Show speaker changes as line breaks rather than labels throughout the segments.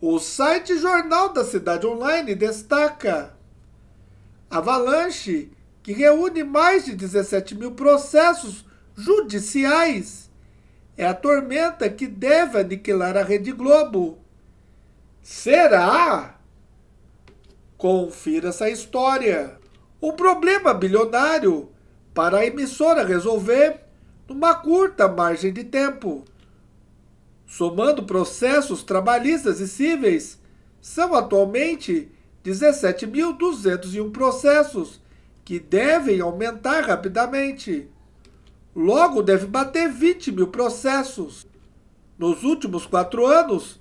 O site Jornal da Cidade Online destaca Avalanche, que reúne mais de 17 mil processos judiciais, é a tormenta que deve aniquilar a Rede Globo. Será? Confira essa história. O problema bilionário para a emissora resolver numa curta margem de tempo somando processos trabalhistas e cíveis, são atualmente 17.201 processos, que devem aumentar rapidamente. Logo, deve bater 20 mil processos. Nos últimos quatro anos,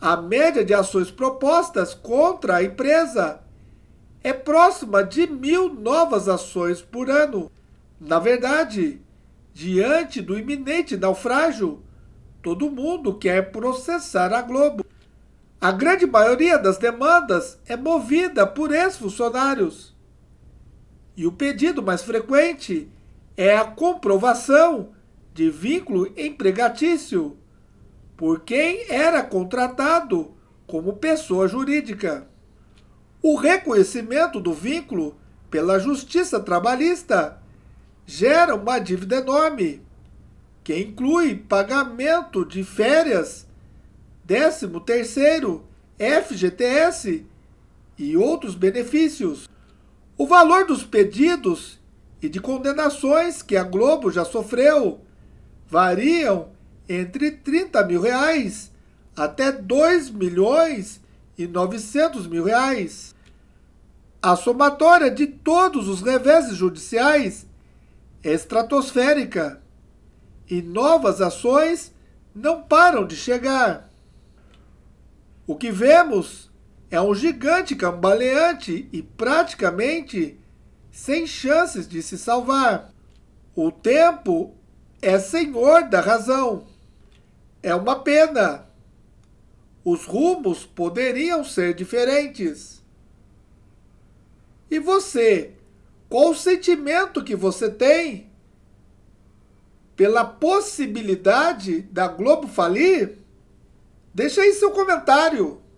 a média de ações propostas contra a empresa é próxima de mil novas ações por ano. Na verdade, diante do iminente naufrágio, Todo mundo quer processar a Globo. A grande maioria das demandas é movida por ex-funcionários. E o pedido mais frequente é a comprovação de vínculo empregatício por quem era contratado como pessoa jurídica. O reconhecimento do vínculo pela Justiça Trabalhista gera uma dívida enorme que inclui pagamento de férias, 13º, FGTS e outros benefícios. O valor dos pedidos e de condenações que a Globo já sofreu variam entre 30 mil reais até 2 milhões e 900 mil reais. A somatória de todos os reveses judiciais é estratosférica e novas ações não param de chegar. O que vemos é um gigante cambaleante e praticamente sem chances de se salvar. O tempo é senhor da razão. É uma pena. Os rumos poderiam ser diferentes. E você? Qual o sentimento que você tem? pela possibilidade da Globo falir? Deixa aí seu comentário.